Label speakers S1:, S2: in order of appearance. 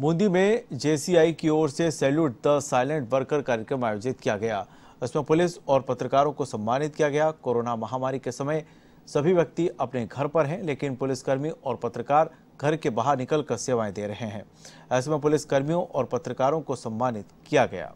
S1: बूंदी में जेसीआई की ओर से सैल्यूट द साइलेंट वर्कर कार्यक्रम आयोजित किया गया इसमें पुलिस और पत्रकारों को सम्मानित किया गया कोरोना महामारी के समय सभी व्यक्ति अपने घर पर हैं लेकिन पुलिसकर्मी और पत्रकार घर के बाहर निकलकर सेवाएं दे रहे हैं ऐसे में पुलिसकर्मियों और पत्रकारों को सम्मानित किया गया